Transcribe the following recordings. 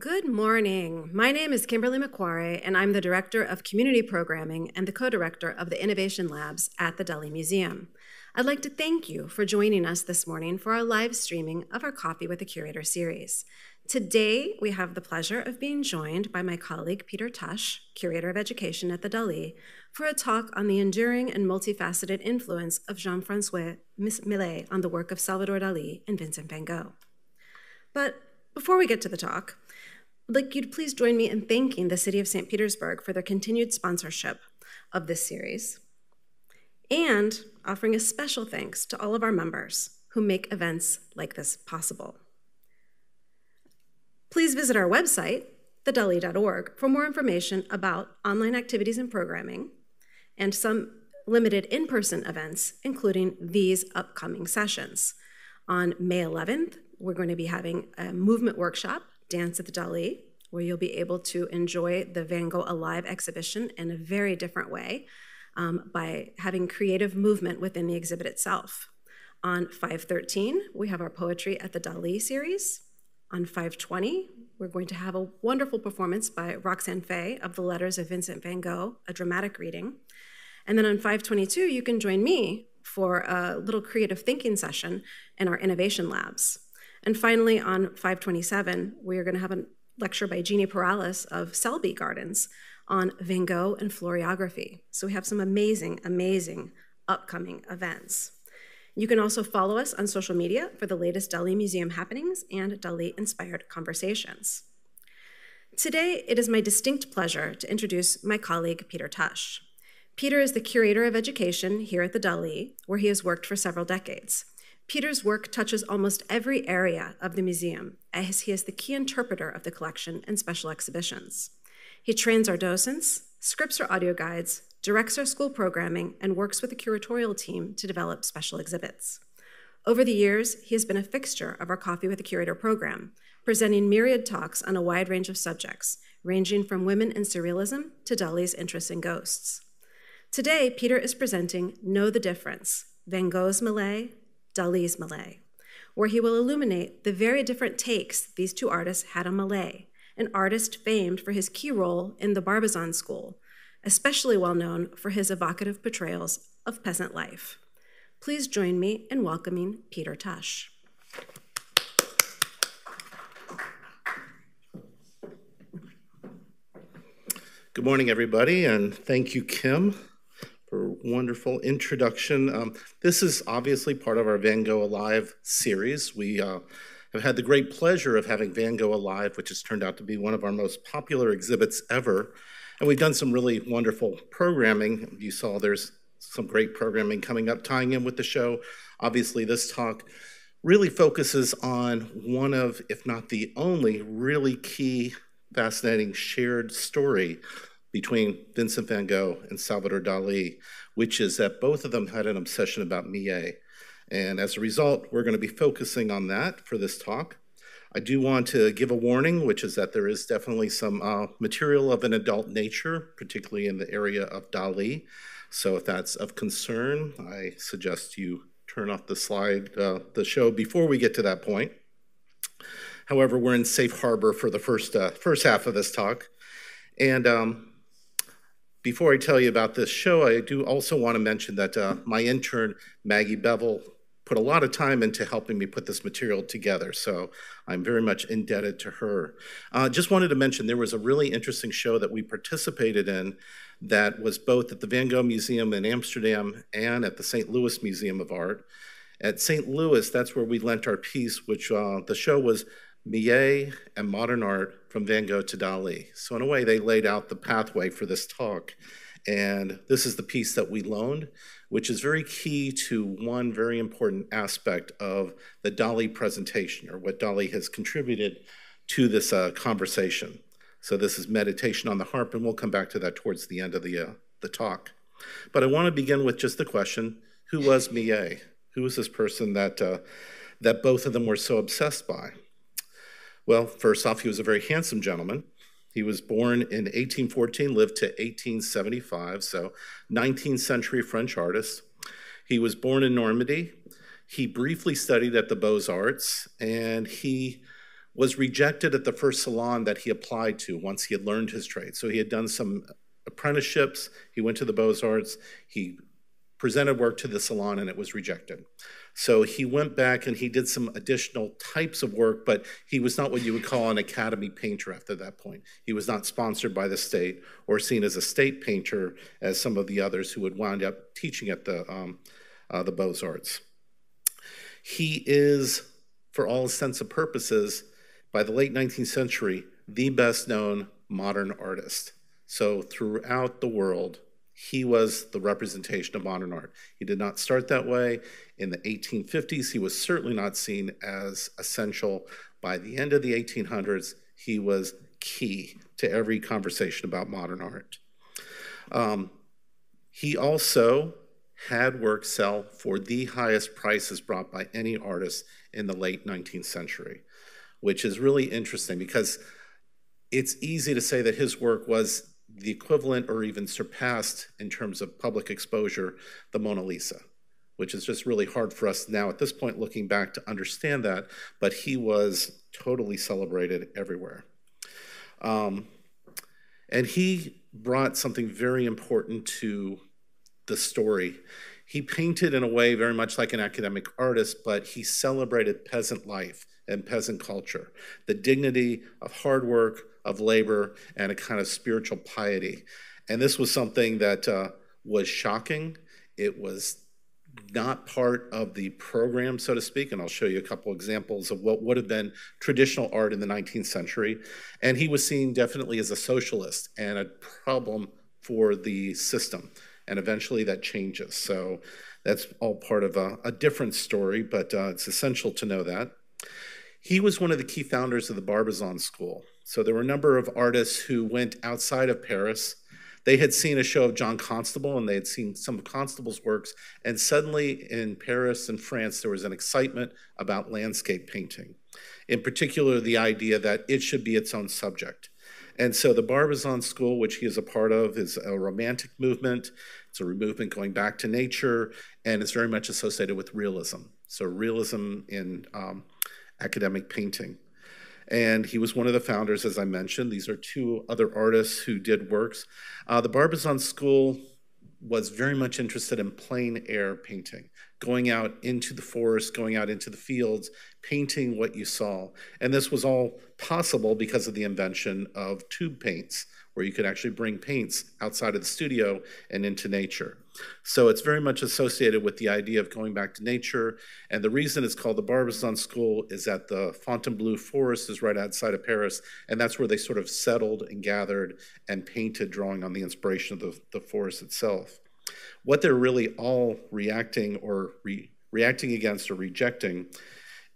Good morning. My name is Kimberly McQuarrie, and I'm the Director of Community Programming and the co director of the Innovation Labs at the Delhi Museum. I'd like to thank you for joining us this morning for our live streaming of our Coffee with the Curator series. Today, we have the pleasure of being joined by my colleague Peter Tush, Curator of Education at the Dali, for a talk on the enduring and multifaceted influence of Jean Francois Millet on the work of Salvador Dali and Vincent van Gogh. But before we get to the talk, like you'd please join me in thanking the City of St. Petersburg for their continued sponsorship of this series, and offering a special thanks to all of our members who make events like this possible. Please visit our website, thedeli.org, for more information about online activities and programming, and some limited in person events, including these upcoming sessions. On May 11th, we're going to be having a movement workshop Dance at the Dali, where you'll be able to enjoy the Van Gogh Alive exhibition in a very different way um, by having creative movement within the exhibit itself. On 513, we have our Poetry at the Dali series. On 520, we're going to have a wonderful performance by Roxanne Fay of The Letters of Vincent van Gogh, a dramatic reading. And then on 522, you can join me for a little creative thinking session in our innovation labs. And finally, on 527, we are going to have a lecture by Jeannie Perales of Selby Gardens on Van Gogh and florography. So we have some amazing, amazing upcoming events. You can also follow us on social media for the latest Delhi Museum happenings and Delhi-inspired conversations. Today, it is my distinct pleasure to introduce my colleague, Peter Tush. Peter is the curator of education here at the Delhi, where he has worked for several decades. Peter's work touches almost every area of the museum, as he is the key interpreter of the collection and special exhibitions. He trains our docents, scripts our audio guides, directs our school programming, and works with the curatorial team to develop special exhibits. Over the years, he has been a fixture of our Coffee with a Curator program, presenting myriad talks on a wide range of subjects, ranging from women and surrealism to Dali's interest in ghosts. Today, Peter is presenting Know the Difference, Van Gogh's Malay, Dali's Malay, where he will illuminate the very different takes these two artists had on Malay, an artist famed for his key role in the Barbizon School, especially well known for his evocative portrayals of peasant life. Please join me in welcoming Peter Tush. Good morning, everybody, and thank you, Kim for wonderful introduction. Um, this is obviously part of our Van Gogh Alive series. We uh, have had the great pleasure of having Van Gogh Alive, which has turned out to be one of our most popular exhibits ever. And we've done some really wonderful programming. You saw there's some great programming coming up, tying in with the show. Obviously, this talk really focuses on one of, if not the only, really key, fascinating shared story between Vincent van Gogh and Salvador Dali, which is that both of them had an obsession about Millet. And as a result, we're going to be focusing on that for this talk. I do want to give a warning, which is that there is definitely some uh, material of an adult nature, particularly in the area of Dali. So if that's of concern, I suggest you turn off the slide, uh, the show before we get to that point. However, we're in safe harbor for the first, uh, first half of this talk. And um, before I tell you about this show, I do also want to mention that uh, my intern, Maggie Bevel, put a lot of time into helping me put this material together, so I'm very much indebted to her. Uh, just wanted to mention there was a really interesting show that we participated in that was both at the Van Gogh Museum in Amsterdam and at the St. Louis Museum of Art. At St. Louis, that's where we lent our piece, which uh, the show was Millet and Modern Art from Van Gogh to Dali. So, in a way, they laid out the pathway for this talk. And this is the piece that we loaned, which is very key to one very important aspect of the Dali presentation, or what Dali has contributed to this uh, conversation. So, this is Meditation on the Harp, and we'll come back to that towards the end of the, uh, the talk. But I want to begin with just the question who was Millet? Who was this person that, uh, that both of them were so obsessed by? Well, first off, he was a very handsome gentleman. He was born in 1814, lived to 1875, so 19th century French artist. He was born in Normandy. He briefly studied at the Beaux Arts, and he was rejected at the first salon that he applied to once he had learned his trade. So he had done some apprenticeships, he went to the Beaux Arts, he presented work to the salon, and it was rejected. So he went back and he did some additional types of work, but he was not what you would call an academy painter after that point. He was not sponsored by the state or seen as a state painter as some of the others who would wind up teaching at the, um, uh, the Beaux Arts. He is, for all intents and purposes, by the late 19th century, the best known modern artist. So throughout the world, he was the representation of modern art. He did not start that way. In the 1850s, he was certainly not seen as essential. By the end of the 1800s, he was key to every conversation about modern art. Um, he also had works sell for the highest prices brought by any artist in the late 19th century, which is really interesting because it's easy to say that his work was the equivalent or even surpassed in terms of public exposure the Mona Lisa, which is just really hard for us now at this point looking back to understand that, but he was totally celebrated everywhere. Um, and he brought something very important to the story. He painted in a way very much like an academic artist, but he celebrated peasant life and peasant culture, the dignity of hard work, of labor and a kind of spiritual piety. And this was something that uh, was shocking. It was not part of the program, so to speak, and I'll show you a couple examples of what would have been traditional art in the 19th century. And he was seen definitely as a socialist and a problem for the system. And eventually that changes. So that's all part of a, a different story, but uh, it's essential to know that. He was one of the key founders of the Barbizon School, so there were a number of artists who went outside of Paris. They had seen a show of John Constable and they had seen some of Constable's works. And suddenly in Paris and France, there was an excitement about landscape painting, in particular, the idea that it should be its own subject. And so the Barbizon School, which he is a part of, is a romantic movement. It's a movement going back to nature, and it's very much associated with realism. So realism in um, academic painting and he was one of the founders, as I mentioned. These are two other artists who did works. Uh, the Barbizon School was very much interested in plain air painting, going out into the forest, going out into the fields, painting what you saw. And this was all possible because of the invention of tube paints, where you could actually bring paints outside of the studio and into nature. So it's very much associated with the idea of going back to nature. And the reason it's called the Barbizon School is that the Fontainebleau Forest is right outside of Paris, and that's where they sort of settled and gathered and painted, drawing on the inspiration of the, the forest itself. What they're really all reacting or re- reacting against or rejecting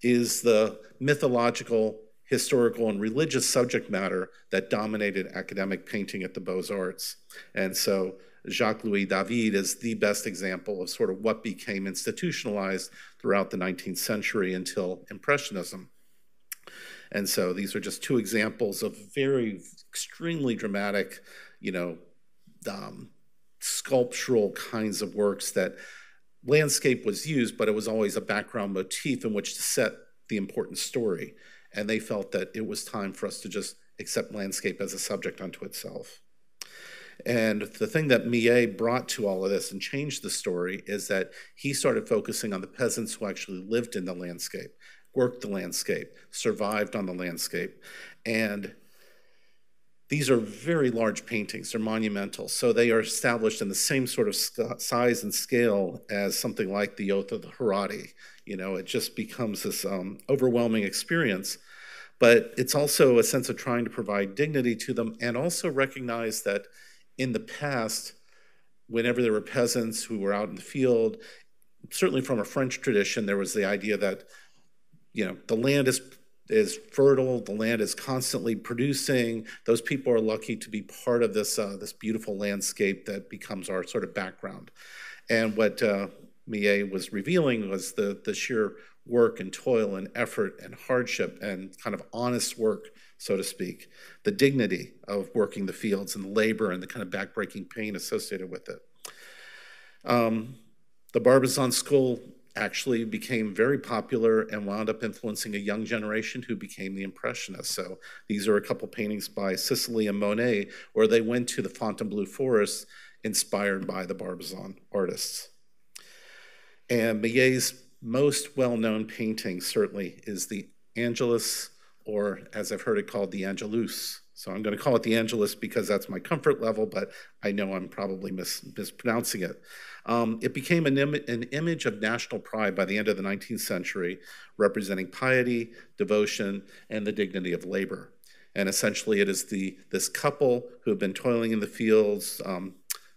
is the mythological historical and religious subject matter that dominated academic painting at the Beaux Arts. And so Jacques Louis David is the best example of sort of what became institutionalized throughout the 19th century until Impressionism. And so these are just two examples of very extremely dramatic, you know, um, sculptural kinds of works that landscape was used, but it was always a background motif in which to set the important story. And they felt that it was time for us to just accept landscape as a subject unto itself. And the thing that Millet brought to all of this and changed the story is that he started focusing on the peasants who actually lived in the landscape, worked the landscape, survived on the landscape. And these are very large paintings, they're monumental. So they are established in the same sort of size and scale as something like the Oath of the Harati. You know, it just becomes this um, overwhelming experience but it's also a sense of trying to provide dignity to them and also recognize that in the past, whenever there were peasants who were out in the field, certainly from a French tradition, there was the idea that, you know, the land is is fertile, the land is constantly producing. Those people are lucky to be part of this uh, this beautiful landscape that becomes our sort of background. And what uh, Millet was revealing was the the sheer work and toil and effort and hardship and kind of honest work so to speak, the dignity of working the fields and the labor and the kind of backbreaking pain associated with it. Um, the Barbizon School actually became very popular and wound up influencing a young generation who became the Impressionists. So these are a couple paintings by Sicily and Monet, where they went to the Fontainebleau forest inspired by the Barbizon artists. And Millet's most well-known painting certainly is the Angelus or as I've heard it called, the Angelus. So I'm going to call it the Angelus because that's my comfort level, but I know I'm probably mis- mispronouncing it. Um, it became an, Im- an image of national pride by the end of the 19th century, representing piety, devotion, and the dignity of labor. And essentially, it is the this couple who have been toiling in the fields, um,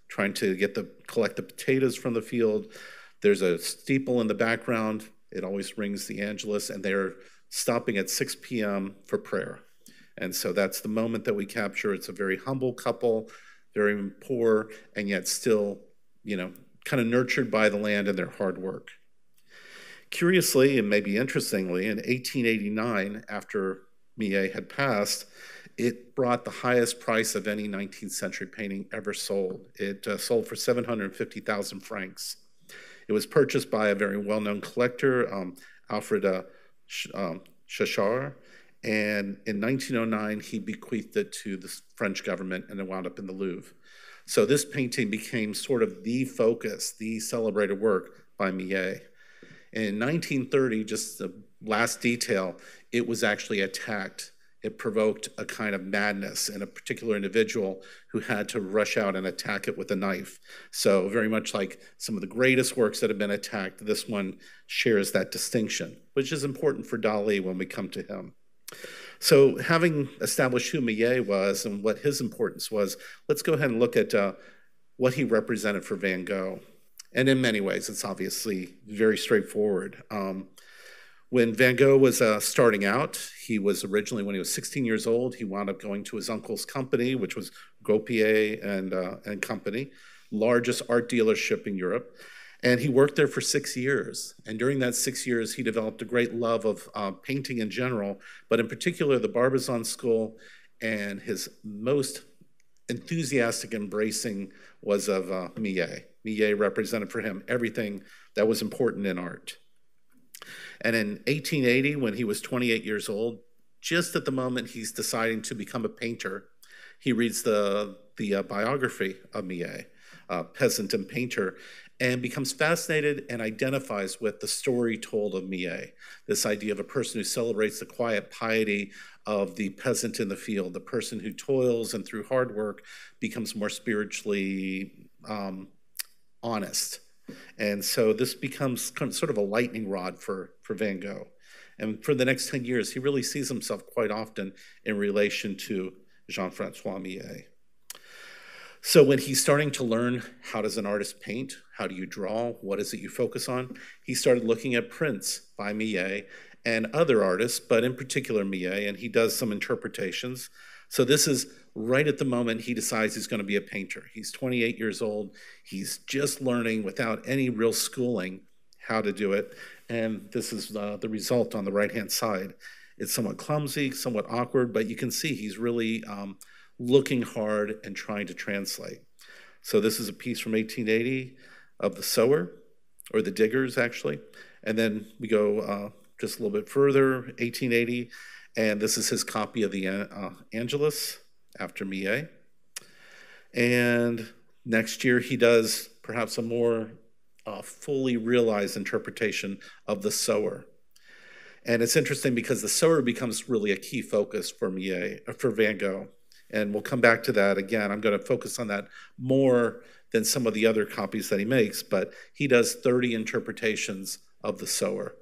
trying to get the collect the potatoes from the field. There's a steeple in the background. It always rings the Angelus, and they're stopping at 6 p.m. for prayer. And so that's the moment that we capture. It's a very humble couple, very poor, and yet still, you know, kind of nurtured by the land and their hard work. Curiously, and maybe interestingly, in 1889, after Millet had passed, it brought the highest price of any 19th century painting ever sold. It uh, sold for 750,000 francs. It was purchased by a very well known collector, um, Alfred uh, um, And in 1909, he bequeathed it to the French government and it wound up in the Louvre. So this painting became sort of the focus, the celebrated work by Millet. And in 1930, just the last detail, it was actually attacked it provoked a kind of madness in a particular individual who had to rush out and attack it with a knife. So, very much like some of the greatest works that have been attacked, this one shares that distinction, which is important for Dali when we come to him. So, having established who Millet was and what his importance was, let's go ahead and look at uh, what he represented for Van Gogh. And in many ways, it's obviously very straightforward. Um, when Van Gogh was uh, starting out, he was originally, when he was 16 years old, he wound up going to his uncle's company, which was Gropier and, uh, and Company, largest art dealership in Europe. And he worked there for six years. And during that six years, he developed a great love of uh, painting in general, but in particular, the Barbizon School and his most enthusiastic embracing was of uh, Millet. Millet represented for him everything that was important in art. And in 1880, when he was 28 years old, just at the moment he's deciding to become a painter, he reads the, the uh, biography of Millet, uh, Peasant and Painter, and becomes fascinated and identifies with the story told of Millet, this idea of a person who celebrates the quiet piety of the peasant in the field, the person who toils and through hard work becomes more spiritually um, honest. And so this becomes sort of a lightning rod for, for Van Gogh. And for the next 10 years, he really sees himself quite often in relation to Jean Francois Millet. So when he's starting to learn how does an artist paint, how do you draw, what is it you focus on, he started looking at prints by Millet and other artists, but in particular Millet, and he does some interpretations. So this is right at the moment he decides he's going to be a painter. He's 28 years old. He's just learning without any real schooling how to do it. And this is uh, the result on the right hand side. It's somewhat clumsy, somewhat awkward, but you can see he's really um, looking hard and trying to translate. So, this is a piece from 1880 of the sower, or the diggers actually. And then we go uh, just a little bit further, 1880, and this is his copy of the uh, Angelus after Mie. And next year, he does perhaps a more uh, fully realized interpretation of the sower. And it's interesting because the sower becomes really a key focus for Mie, uh, for Van Gogh. And we'll come back to that again. I'm going to focus on that more than some of the other copies that he makes, but he does 30 interpretations of the sower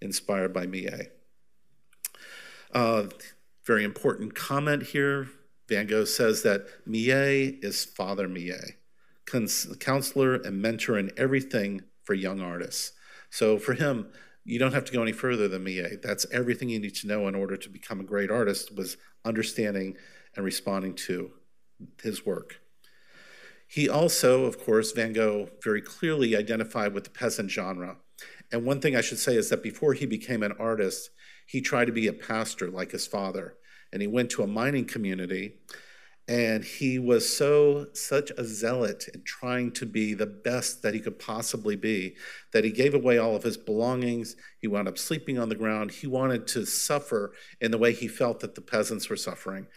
inspired by Mie. Uh, very important comment here Van Gogh says that Millet is Father Millet, counselor and mentor in everything for young artists. So for him, you don't have to go any further than Millet. That's everything you need to know in order to become a great artist was understanding and responding to his work. He also, of course, Van Gogh very clearly identified with the peasant genre. And one thing I should say is that before he became an artist, he tried to be a pastor like his father and he went to a mining community and he was so such a zealot in trying to be the best that he could possibly be that he gave away all of his belongings he wound up sleeping on the ground he wanted to suffer in the way he felt that the peasants were suffering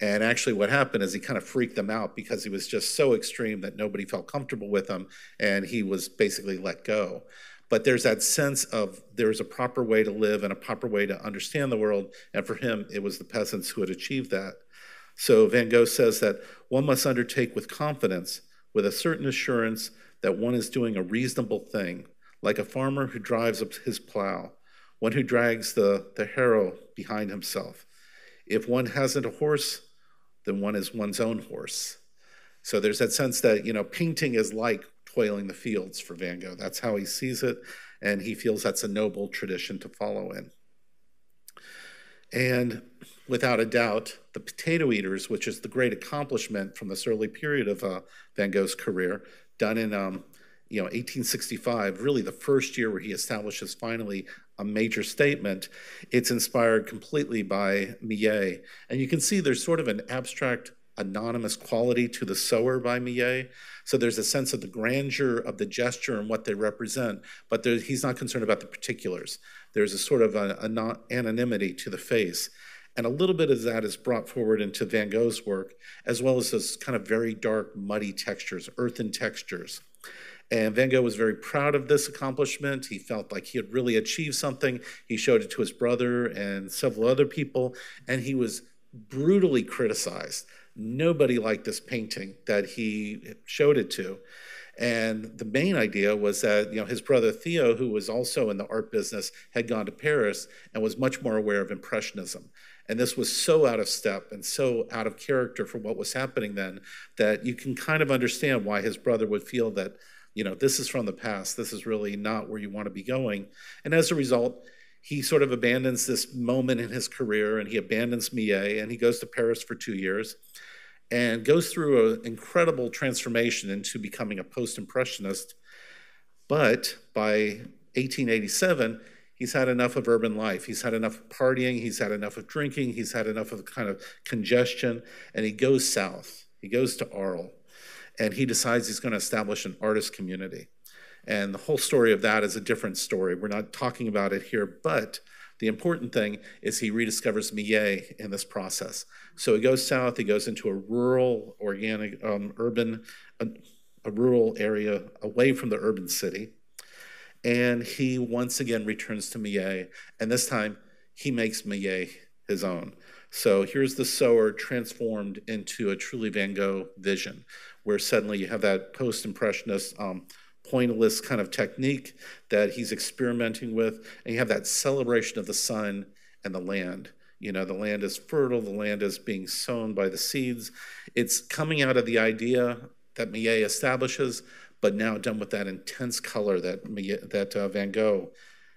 and actually what happened is he kind of freaked them out because he was just so extreme that nobody felt comfortable with him and he was basically let go but there's that sense of there's a proper way to live and a proper way to understand the world. And for him, it was the peasants who had achieved that. So Van Gogh says that one must undertake with confidence, with a certain assurance that one is doing a reasonable thing, like a farmer who drives his plow, one who drags the, the harrow behind himself. If one hasn't a horse, then one is one's own horse. So there's that sense that, you know, painting is like spoiling the fields for Van Gogh. That's how he sees it, and he feels that's a noble tradition to follow in. And without a doubt, the potato eaters, which is the great accomplishment from this early period of uh, Van Gogh's career, done in um, you know 1865, really the first year where he establishes finally a major statement. It's inspired completely by Millet, and you can see there's sort of an abstract anonymous quality to the sower by Millet. So there's a sense of the grandeur of the gesture and what they represent, but he's not concerned about the particulars. There's a sort of a, a non, anonymity to the face. And a little bit of that is brought forward into Van Gogh's work, as well as those kind of very dark, muddy textures, earthen textures. And Van Gogh was very proud of this accomplishment. He felt like he had really achieved something. He showed it to his brother and several other people, and he was brutally criticized Nobody liked this painting that he showed it to. And the main idea was that you know his brother Theo, who was also in the art business, had gone to Paris and was much more aware of impressionism. And this was so out of step and so out of character for what was happening then that you can kind of understand why his brother would feel that you know this is from the past. This is really not where you want to be going. And as a result, he sort of abandons this moment in his career and he abandons Millet and he goes to Paris for two years and goes through an incredible transformation into becoming a post impressionist. But by 1887, he's had enough of urban life. He's had enough of partying, he's had enough of drinking, he's had enough of kind of congestion, and he goes south. He goes to Arles and he decides he's going to establish an artist community. And the whole story of that is a different story. We're not talking about it here, but the important thing is he rediscovers Millet in this process. So he goes south, he goes into a rural, organic, um, urban, a, a rural area away from the urban city. And he once again returns to Millet, and this time he makes Millet his own. So here's the sower transformed into a truly Van Gogh vision, where suddenly you have that post impressionist um, Pointless kind of technique that he's experimenting with. And you have that celebration of the sun and the land. You know, the land is fertile, the land is being sown by the seeds. It's coming out of the idea that Millet establishes, but now done with that intense color that, Millet, that uh, Van Gogh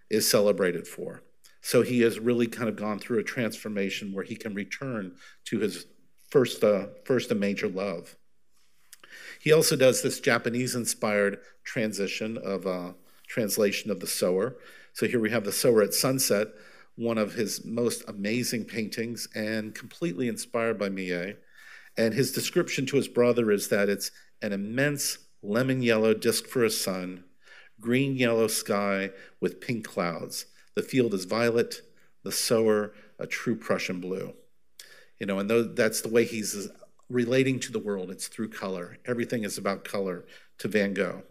is celebrated for. So he has really kind of gone through a transformation where he can return to his first, uh, first major love. He also does this Japanese inspired transition of uh, translation of the sower. So here we have the sower at sunset, one of his most amazing paintings and completely inspired by Millet. And his description to his brother is that it's an immense lemon yellow disk for a sun, green yellow sky with pink clouds. The field is violet, the sower, a true Prussian blue. You know, and that's the way he's relating to the world. It's through color. Everything is about color to Van Gogh.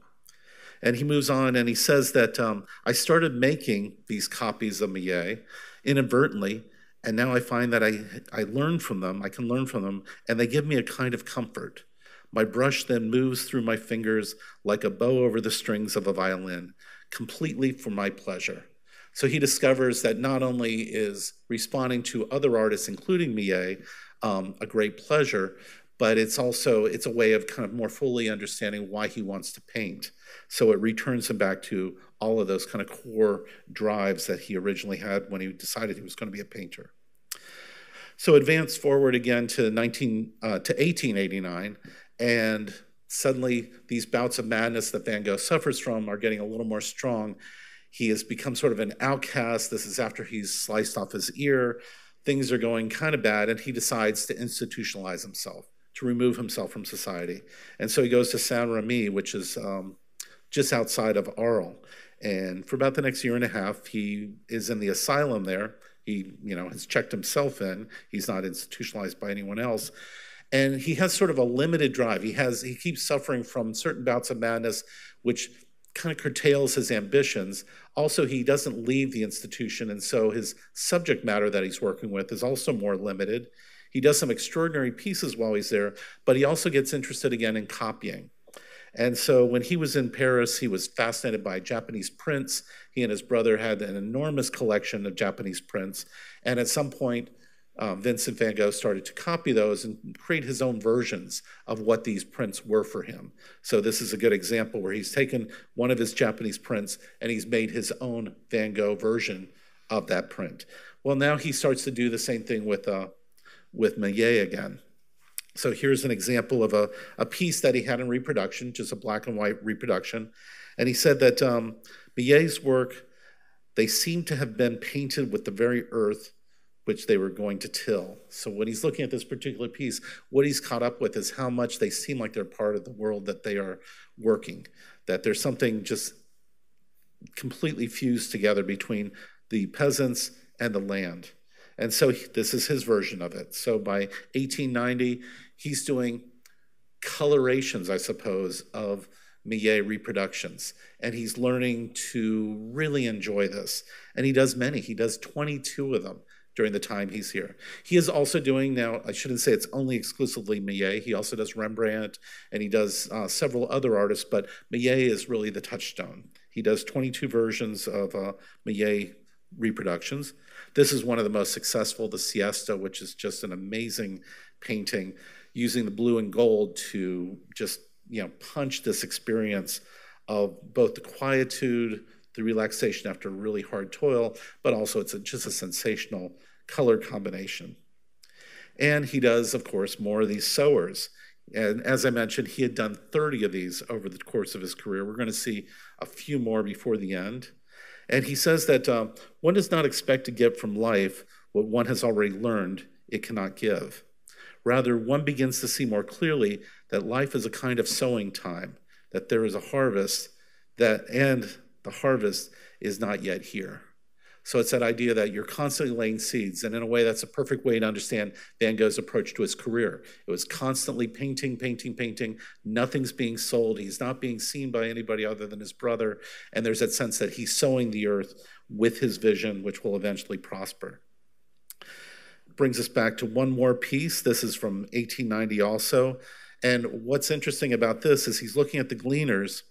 And he moves on and he says that um, I started making these copies of Millet inadvertently, and now I find that I, I learn from them, I can learn from them, and they give me a kind of comfort. My brush then moves through my fingers like a bow over the strings of a violin, completely for my pleasure. So he discovers that not only is responding to other artists, including Millet, um, a great pleasure, but it's also it's a way of kind of more fully understanding why he wants to paint. So it returns him back to all of those kind of core drives that he originally had when he decided he was going to be a painter. So advance forward again to 19 uh, to 1889, and suddenly these bouts of madness that Van Gogh suffers from are getting a little more strong. He has become sort of an outcast. This is after he's sliced off his ear things are going kind of bad, and he decides to institutionalize himself, to remove himself from society. And so he goes to Saint Remy, which is um, just outside of Arles. And for about the next year and a half, he is in the asylum there. He, you know, has checked himself in. He's not institutionalized by anyone else. And he has sort of a limited drive. He has he keeps suffering from certain bouts of madness, which kind of curtails his ambitions. Also, he doesn't leave the institution, and so his subject matter that he's working with is also more limited. He does some extraordinary pieces while he's there, but he also gets interested again in copying. And so when he was in Paris, he was fascinated by Japanese prints. He and his brother had an enormous collection of Japanese prints. And at some point, um, Vincent van Gogh started to copy those and create his own versions of what these prints were for him. So, this is a good example where he's taken one of his Japanese prints and he's made his own Van Gogh version of that print. Well, now he starts to do the same thing with, uh, with Millet again. So, here's an example of a, a piece that he had in reproduction, just a black and white reproduction. And he said that um, Millet's work, they seem to have been painted with the very earth which they were going to till. So when he's looking at this particular piece, what he's caught up with is how much they seem like they're part of the world that they are working, that there's something just completely fused together between the peasants and the land. And so this is his version of it. So by 1890, he's doing colorations, I suppose, of Millet reproductions. And he's learning to really enjoy this. And he does many, he does 22 of them during the time he's here. He is also doing now, I shouldn't say it's only exclusively Millet, he also does Rembrandt and he does uh, several other artists, but Millet is really the touchstone. He does 22 versions of uh, Millet reproductions. This is one of the most successful, the Siesta, which is just an amazing painting using the blue and gold to just you know punch this experience of both the quietude the relaxation after really hard toil, but also it's a, just a sensational color combination. And he does, of course, more of these sewers. And as I mentioned, he had done 30 of these over the course of his career. We're going to see a few more before the end. And he says that uh, one does not expect to get from life what one has already learned it cannot give. Rather, one begins to see more clearly that life is a kind of sowing time, that there is a harvest that and the harvest is not yet here. So it's that idea that you're constantly laying seeds. And in a way, that's a perfect way to understand Van Gogh's approach to his career. It was constantly painting, painting, painting. Nothing's being sold. He's not being seen by anybody other than his brother. And there's that sense that he's sowing the earth with his vision, which will eventually prosper. Brings us back to one more piece. This is from 1890 also. And what's interesting about this is he's looking at the gleaners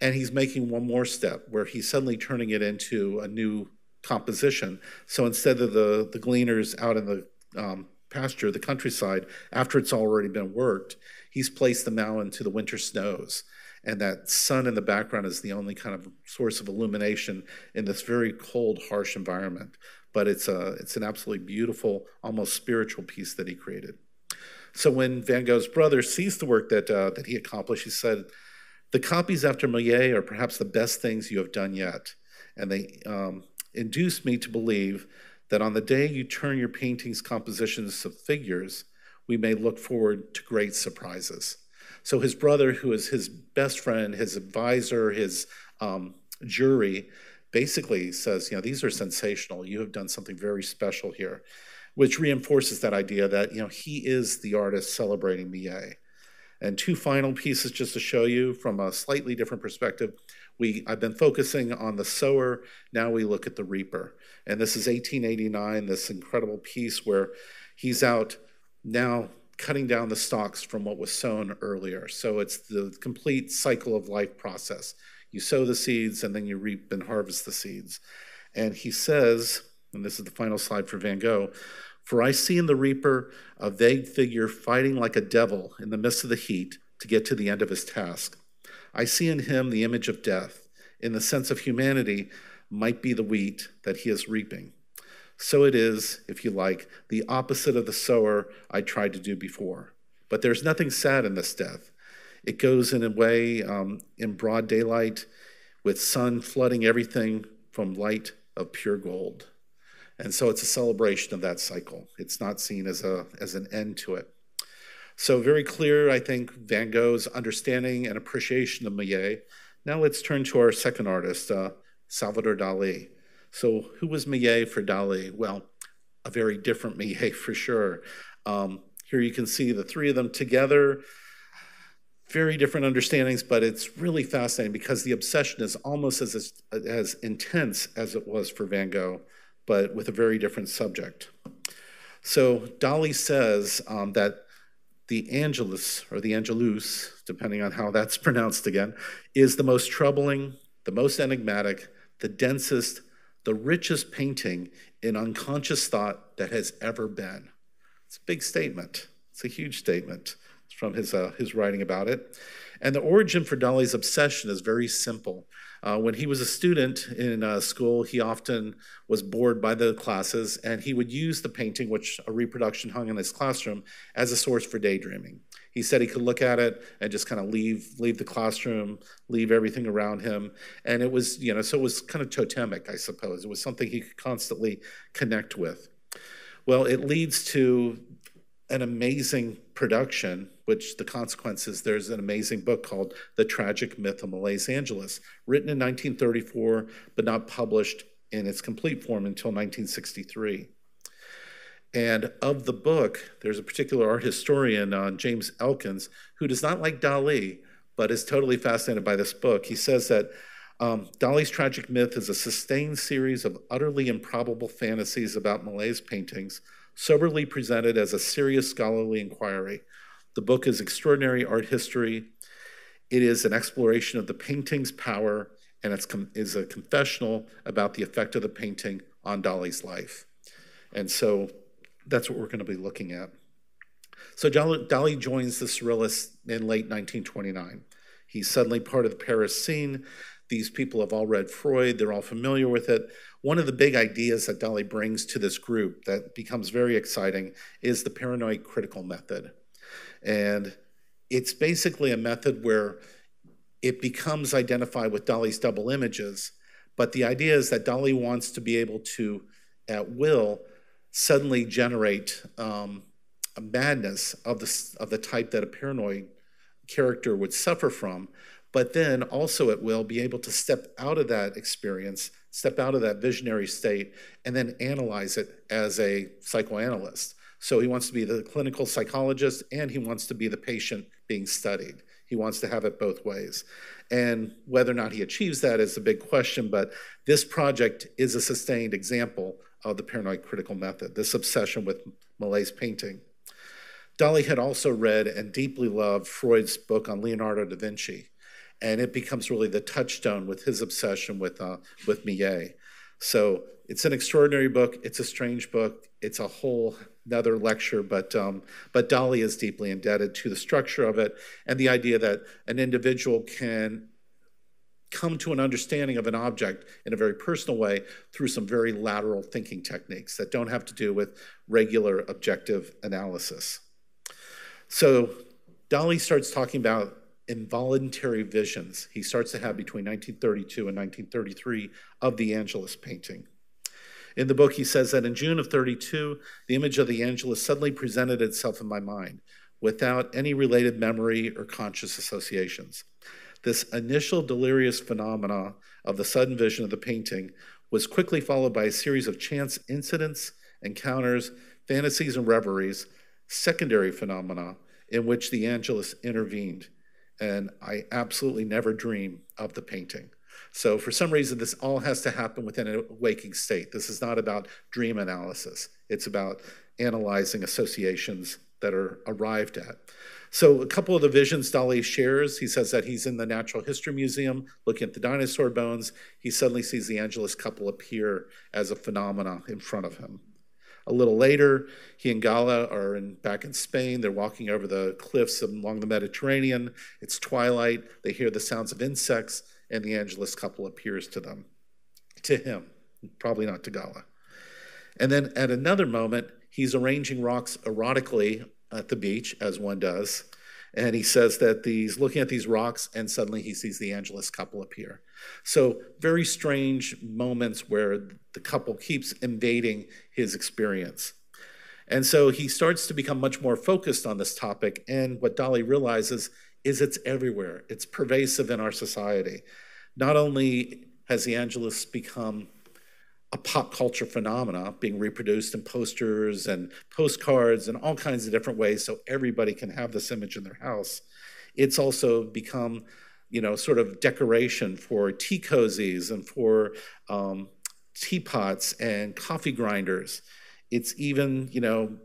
and he's making one more step where he's suddenly turning it into a new composition. So instead of the, the gleaners out in the um, pasture, the countryside, after it's already been worked, he's placed them now into the winter snows. And that sun in the background is the only kind of source of illumination in this very cold, harsh environment. But it's, a, it's an absolutely beautiful, almost spiritual piece that he created. So when Van Gogh's brother sees the work that, uh, that he accomplished, he said, the copies after Millet are perhaps the best things you have done yet, and they um, induce me to believe that on the day you turn your painting's compositions of figures, we may look forward to great surprises. So his brother, who is his best friend, his advisor, his um, jury, basically says, you know, these are sensational. You have done something very special here, which reinforces that idea that, you know, he is the artist celebrating Millet. And two final pieces just to show you from a slightly different perspective. We, I've been focusing on the sower, now we look at the reaper. And this is 1889, this incredible piece where he's out now cutting down the stalks from what was sown earlier. So it's the complete cycle of life process. You sow the seeds and then you reap and harvest the seeds. And he says, and this is the final slide for Van Gogh, for I see in the reaper a vague figure fighting like a devil in the midst of the heat to get to the end of his task. I see in him the image of death, in the sense of humanity might be the wheat that he is reaping. So it is, if you like, the opposite of the sower I tried to do before. But there's nothing sad in this death. It goes in a way um, in broad daylight, with sun flooding everything from light of pure gold. And so it's a celebration of that cycle. It's not seen as, a, as an end to it. So, very clear, I think, Van Gogh's understanding and appreciation of Millet. Now, let's turn to our second artist, uh, Salvador Dali. So, who was Millet for Dali? Well, a very different Millet for sure. Um, here you can see the three of them together very different understandings, but it's really fascinating because the obsession is almost as, as, as intense as it was for Van Gogh but with a very different subject. So Dolly says um, that the Angelus, or the Angelus, depending on how that's pronounced again, is the most troubling, the most enigmatic, the densest, the richest painting in unconscious thought that has ever been. It's a big statement. It's a huge statement. from his, uh, his writing about it. And the origin for Dolly's obsession is very simple. Uh, when he was a student in uh, school, he often was bored by the classes, and he would use the painting, which a reproduction hung in his classroom, as a source for daydreaming. He said he could look at it and just kind of leave leave the classroom, leave everything around him, and it was you know so it was kind of totemic, I suppose. It was something he could constantly connect with. Well, it leads to an amazing production which the consequences, there's an amazing book called The Tragic Myth of Malays Angeles, written in 1934, but not published in its complete form until 1963. And of the book, there's a particular art historian, uh, James Elkins, who does not like Dali, but is totally fascinated by this book. He says that um, Dali's tragic myth is a sustained series of utterly improbable fantasies about Malay's paintings, soberly presented as a serious scholarly inquiry. The book is extraordinary art history. It is an exploration of the painting's power, and it is a confessional about the effect of the painting on Dolly's life. And so that's what we're going to be looking at. So Dolly joins the Surrealists in late 1929. He's suddenly part of the Paris scene. These people have all read Freud, they're all familiar with it. One of the big ideas that Dolly brings to this group that becomes very exciting is the paranoid critical method. And it's basically a method where it becomes identified with Dolly's double images. But the idea is that Dolly wants to be able to, at will, suddenly generate um, a madness of the, of the type that a paranoid character would suffer from. But then also at will be able to step out of that experience, step out of that visionary state, and then analyze it as a psychoanalyst. So he wants to be the clinical psychologist and he wants to be the patient being studied. He wants to have it both ways. And whether or not he achieves that is a big question, but this project is a sustained example of the paranoid critical method, this obsession with Millet's painting. Dolly had also read and deeply loved Freud's book on Leonardo da Vinci, and it becomes really the touchstone with his obsession with, uh, with Millet. So it's an extraordinary book, it's a strange book, it's a whole another lecture, but, um, but Dolly is deeply indebted to the structure of it and the idea that an individual can come to an understanding of an object in a very personal way through some very lateral thinking techniques that don't have to do with regular objective analysis. So Dolly starts talking about involuntary visions he starts to have between 1932 and 1933 of the Angelus painting. In the book, he says that in June of 32, the image of the Angelus suddenly presented itself in my mind without any related memory or conscious associations. This initial delirious phenomena of the sudden vision of the painting was quickly followed by a series of chance incidents, encounters, fantasies, and reveries, secondary phenomena in which the Angelus intervened. And I absolutely never dream of the painting. So for some reason, this all has to happen within a waking state. This is not about dream analysis. It's about analyzing associations that are arrived at. So a couple of the visions Dolly shares, he says that he's in the Natural History Museum looking at the dinosaur bones. He suddenly sees the Angelus couple appear as a phenomena in front of him. A little later, he and Gala are in, back in Spain. They're walking over the cliffs along the Mediterranean. It's twilight. They hear the sounds of insects and the Angelus couple appears to them, to him, probably not to Gala. And then at another moment, he's arranging rocks erotically at the beach, as one does. And he says that he's looking at these rocks, and suddenly he sees the Angelus couple appear. So, very strange moments where the couple keeps invading his experience. And so he starts to become much more focused on this topic. And what Dolly realizes is it's everywhere. It's pervasive in our society. Not only has the Angelus become a pop culture phenomena being reproduced in posters and postcards and all kinds of different ways so everybody can have this image in their house. It's also become, you know, sort of decoration for tea cozies and for um, teapots and coffee grinders. It's even, you know,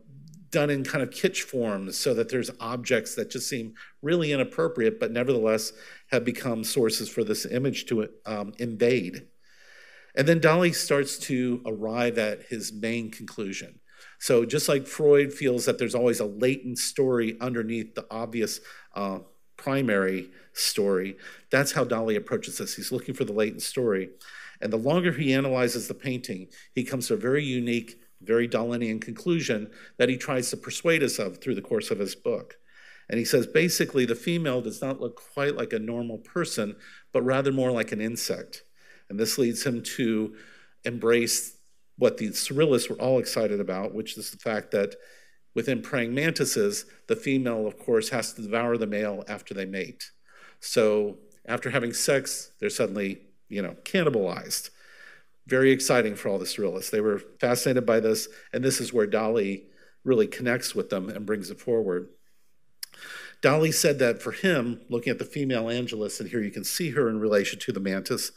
done in kind of kitsch forms so that there's objects that just seem really inappropriate, but nevertheless have become sources for this image to um, invade. And then Dolly starts to arrive at his main conclusion. So, just like Freud feels that there's always a latent story underneath the obvious uh, primary story, that's how Dolly approaches this. He's looking for the latent story. And the longer he analyzes the painting, he comes to a very unique very Dalinian conclusion that he tries to persuade us of through the course of his book. And he says basically, the female does not look quite like a normal person, but rather more like an insect. And this leads him to embrace what the Surrealists were all excited about, which is the fact that within praying mantises, the female, of course, has to devour the male after they mate. So after having sex, they're suddenly, you know, cannibalized very exciting for all the surrealists. They were fascinated by this, and this is where Dali really connects with them and brings it forward. Dali said that for him, looking at the female Angelus, and here you can see her in relation to the mantis,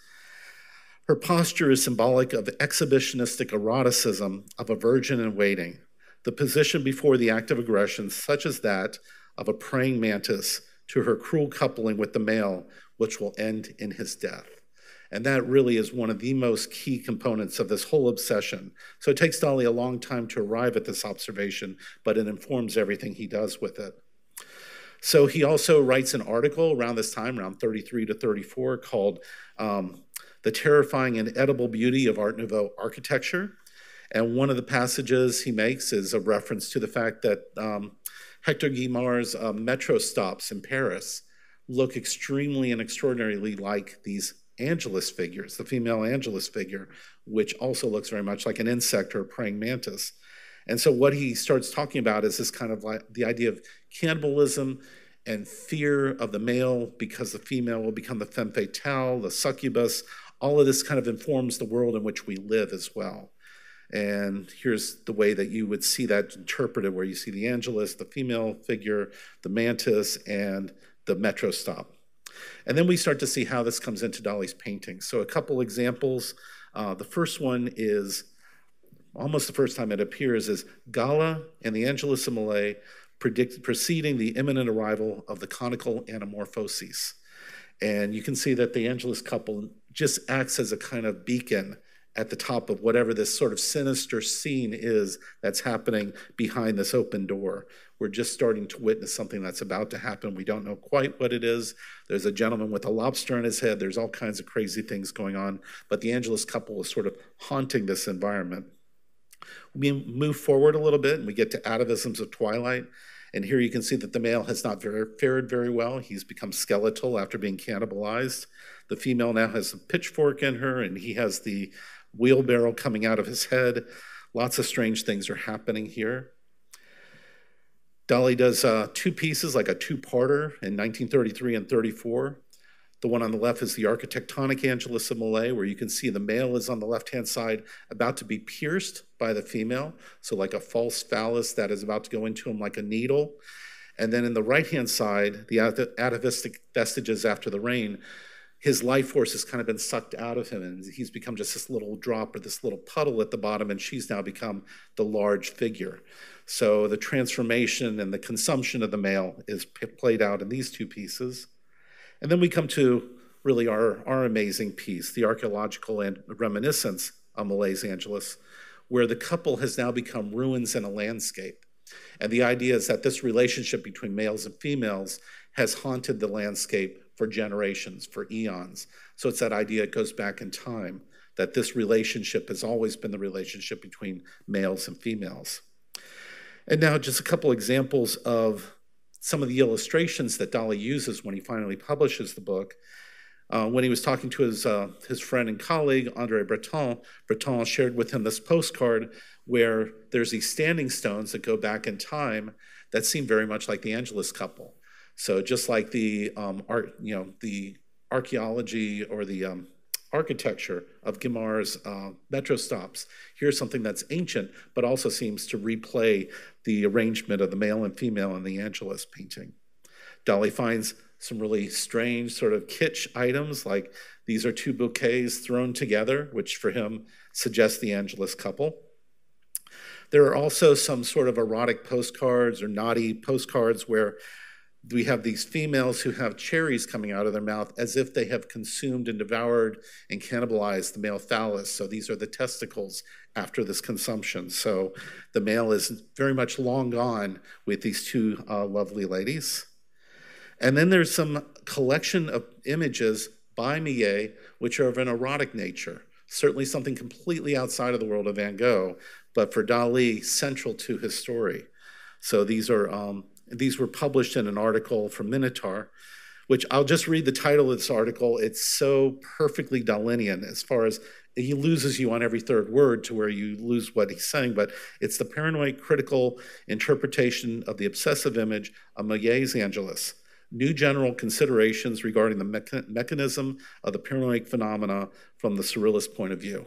her posture is symbolic of exhibitionistic eroticism of a virgin in waiting, the position before the act of aggression, such as that of a praying mantis, to her cruel coupling with the male, which will end in his death. And that really is one of the most key components of this whole obsession. So it takes Dolly a long time to arrive at this observation, but it informs everything he does with it. So he also writes an article around this time, around 33 to 34, called um, The Terrifying and Edible Beauty of Art Nouveau Architecture. And one of the passages he makes is a reference to the fact that um, Hector Guimard's uh, metro stops in Paris look extremely and extraordinarily like these Angelus figure. the female Angelus figure, which also looks very much like an insect or a praying mantis. And so what he starts talking about is this kind of like the idea of cannibalism and fear of the male because the female will become the femme fatale, the succubus. All of this kind of informs the world in which we live as well. And here's the way that you would see that interpreted, where you see the Angelus, the female figure, the mantis, and the metro stop. And then we start to see how this comes into Dolly's painting. So a couple examples. Uh, the first one is almost the first time it appears is Gala and the Angelus Immolae predict, preceding the imminent arrival of the conical anamorphoses. And you can see that the Angelus couple just acts as a kind of beacon at the top of whatever this sort of sinister scene is that's happening behind this open door. We're just starting to witness something that's about to happen. We don't know quite what it is. There's a gentleman with a lobster in his head. There's all kinds of crazy things going on. But the Angelus couple is sort of haunting this environment. We move forward a little bit and we get to atavisms of twilight. And here you can see that the male has not very, fared very well. He's become skeletal after being cannibalized. The female now has a pitchfork in her, and he has the wheelbarrow coming out of his head. Lots of strange things are happening here. Dolly does uh, two pieces, like a two parter in 1933 and 34. The one on the left is the architectonic Angelus of Malay, where you can see the male is on the left hand side about to be pierced by the female. So, like a false phallus that is about to go into him like a needle. And then in the right hand side, the atavistic vestiges after the rain, his life force has kind of been sucked out of him and he's become just this little drop or this little puddle at the bottom and she's now become the large figure so the transformation and the consumption of the male is p- played out in these two pieces and then we come to really our, our amazing piece the archaeological and reminiscence of malays Angelus, where the couple has now become ruins in a landscape and the idea is that this relationship between males and females has haunted the landscape for generations, for eons. So it's that idea it goes back in time that this relationship has always been the relationship between males and females. And now, just a couple examples of some of the illustrations that Dolly uses when he finally publishes the book. Uh, when he was talking to his, uh, his friend and colleague, Andre Breton, Breton shared with him this postcard where there's these standing stones that go back in time that seem very much like the Angelus couple. So just like the um, art, you know, the archaeology or the um, architecture of Gimar's uh, metro stops, here's something that's ancient, but also seems to replay the arrangement of the male and female in the Angelus painting. Dolly finds some really strange sort of kitsch items, like these are two bouquets thrown together, which for him suggests the Angelus couple. There are also some sort of erotic postcards or naughty postcards where we have these females who have cherries coming out of their mouth as if they have consumed and devoured and cannibalized the male phallus. So these are the testicles after this consumption. So the male is very much long gone with these two uh, lovely ladies. And then there's some collection of images by Millet, which are of an erotic nature, certainly something completely outside of the world of Van Gogh, but for Dali, central to his story. So these are um, these were published in an article from Minotaur, which I'll just read the title of this article. It's so perfectly Dalinian as far as he loses you on every third word to where you lose what he's saying, but it's the paranoid critical interpretation of the obsessive image of Millet's Angelus. New general considerations regarding the mecha- mechanism of the paranoid phenomena from the surrealist point of view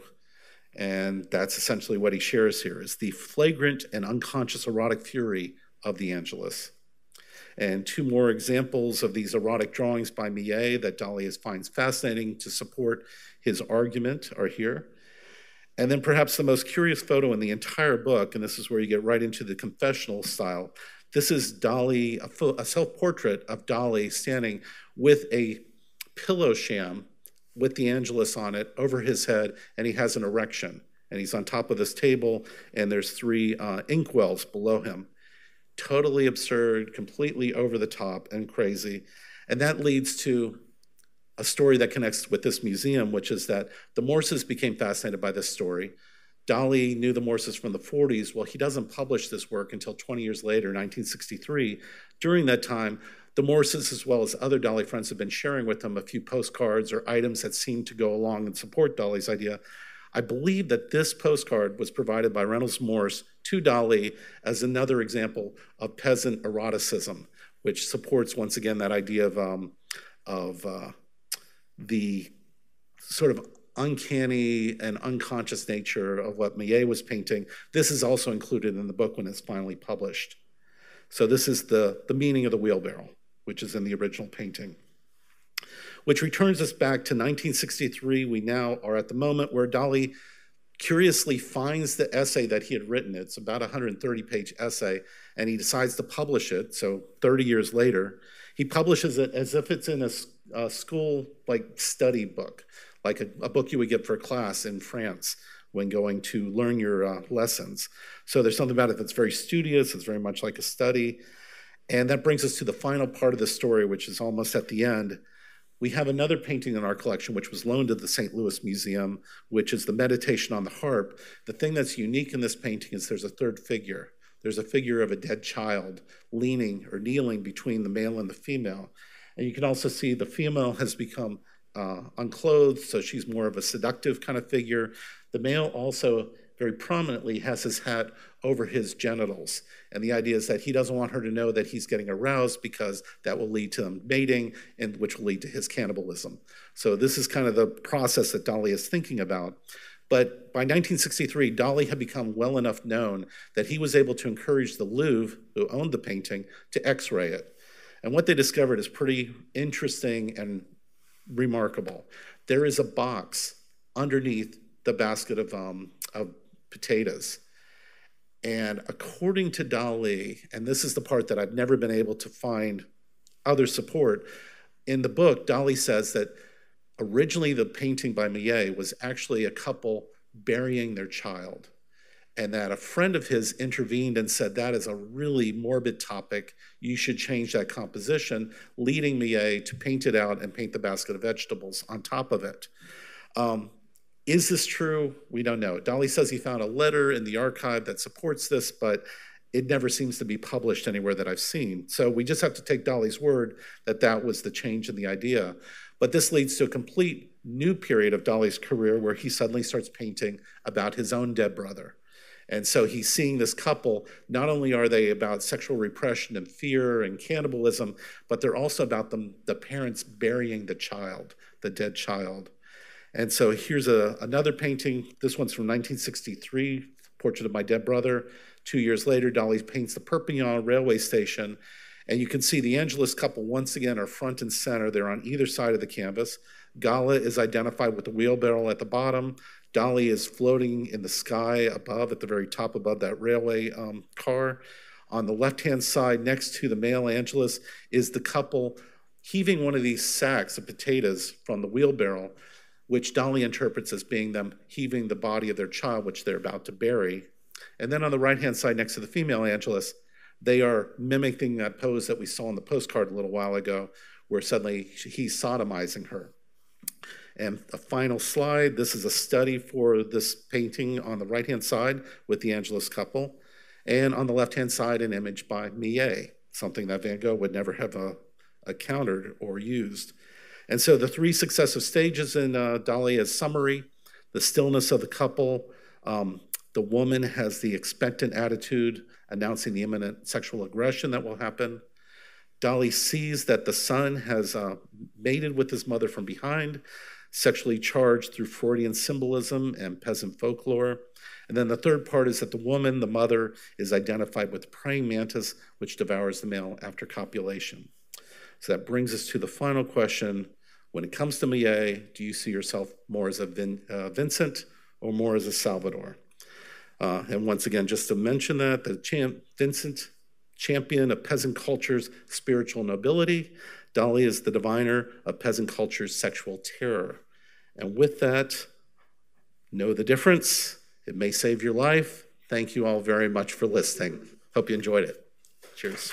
and that's essentially what he shares here is the flagrant and unconscious erotic fury of the Angelus. And two more examples of these erotic drawings by Millet that Dali finds fascinating to support his argument are here. And then perhaps the most curious photo in the entire book, and this is where you get right into the confessional style. This is Dali, a, self portrait of Dali standing with a pillow sham with the Angelus on it over his head, and he has an erection. And he's on top of this table, and there's three uh, inkwells below him totally absurd, completely over the top and crazy. And that leads to a story that connects with this museum, which is that the Morses became fascinated by this story. Dolly knew the Morses from the 40s. Well, he doesn't publish this work until 20 years later, 1963. During that time, the Morses, as well as other Dolly friends, have been sharing with them a few postcards or items that seem to go along and support Dolly's idea. I believe that this postcard was provided by Reynolds Morse to Dali as another example of peasant eroticism, which supports once again that idea of, um, of uh, the sort of uncanny and unconscious nature of what Millet was painting. This is also included in the book when it's finally published. So this is the, the meaning of the wheelbarrow, which is in the original painting, which returns us back to 1963. We now are at the moment where Dali curiously finds the essay that he had written. It's about a 130 page essay, and he decides to publish it. So 30 years later, he publishes it as if it's in a, a school like study book, like a, a, book you would get for class in France when going to learn your uh, lessons. So there's something about it that's very studious, it's very much like a study. And that brings us to the final part of the story, which is almost at the end. We have another painting in our collection, which was loaned to the St. Louis Museum, which is the Meditation on the Harp. The thing that's unique in this painting is there's a third figure. There's a figure of a dead child leaning or kneeling between the male and the female. And you can also see the female has become uh, unclothed, so she's more of a seductive kind of figure. The male also very prominently has his hat over his genitals. And the idea is that he doesn't want her to know that he's getting aroused because that will lead to them mating and which will lead to his cannibalism. So this is kind of the process that Dolly is thinking about. But by 1963, Dolly had become well enough known that he was able to encourage the Louvre, who owned the painting, to x ray it. And what they discovered is pretty interesting and remarkable. There is a box underneath the basket of, um, of potatoes. And according to Dali, and this is the part that I've never been able to find other support, in the book, Dali says that originally the painting by Millet was actually a couple burying their child. And that a friend of his intervened and said, That is a really morbid topic. You should change that composition, leading Millet to paint it out and paint the basket of vegetables on top of it. Um, is this true? We don't know. Dolly says he found a letter in the archive that supports this, but it never seems to be published anywhere that I've seen. So we just have to take Dolly's word that that was the change in the idea. But this leads to a complete new period of Dolly's career where he suddenly starts painting about his own dead brother. And so he's seeing this couple, not only are they about sexual repression and fear and cannibalism, but they're also about them, the parents burying the child, the dead child. And so here's a, another painting. This one's from 1963, Portrait of My Dead Brother. Two years later, Dolly paints the Perpignan railway station. And you can see the Angelus couple once again are front and center. They're on either side of the canvas. Gala is identified with the wheelbarrow at the bottom. Dolly is floating in the sky above, at the very top above that railway um, car. On the left hand side, next to the male Angelus, is the couple heaving one of these sacks of potatoes from the wheelbarrow which Dolly interprets as being them heaving the body of their child, which they're about to bury. And then on the right hand side, next to the female Angelus, they are mimicking that pose that we saw on the postcard a little while ago, where suddenly he's sodomizing her. And a final slide this is a study for this painting on the right hand side with the Angelus couple, and on the left hand side, an image by Millet, something that Van Gogh would never have uh, encountered or used. And so the three successive stages in uh, Dahlia's summary the stillness of the couple, um, the woman has the expectant attitude announcing the imminent sexual aggression that will happen. Dolly sees that the son has uh, mated with his mother from behind, sexually charged through Freudian symbolism and peasant folklore. And then the third part is that the woman, the mother, is identified with the praying mantis, which devours the male after copulation. So that brings us to the final question when it comes to Millet, do you see yourself more as a Vin, uh, Vincent or more as a Salvador? Uh, and once again, just to mention that, the champ, Vincent, champion of peasant culture's spiritual nobility, Dali is the diviner of peasant culture's sexual terror. And with that, know the difference. It may save your life. Thank you all very much for listening. Hope you enjoyed it. Cheers.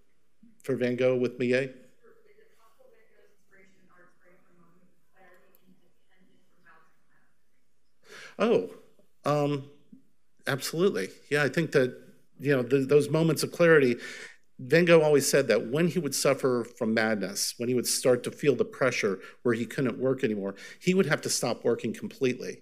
for Van Gogh with Millet? Oh, um, absolutely. Yeah, I think that you know those moments of clarity. Van Gogh always said that when he would suffer from madness, when he would start to feel the pressure where he couldn't work anymore, he would have to stop working completely.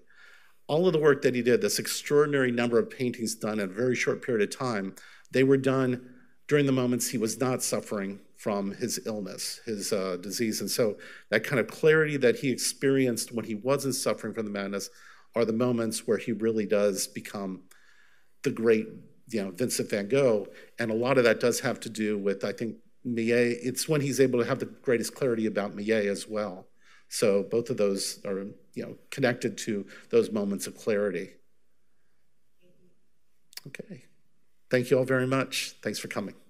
All of the work that he did, this extraordinary number of paintings done in a very short period of time, they were done during the moments he was not suffering from his illness, his uh, disease. And so that kind of clarity that he experienced when he wasn't suffering from the madness are the moments where he really does become the great, you know, Vincent van Gogh. And a lot of that does have to do with, I think, Millet. It's when he's able to have the greatest clarity about Millet as well. So both of those are, you know, connected to those moments of clarity. Okay. Thank you all very much. Thanks for coming.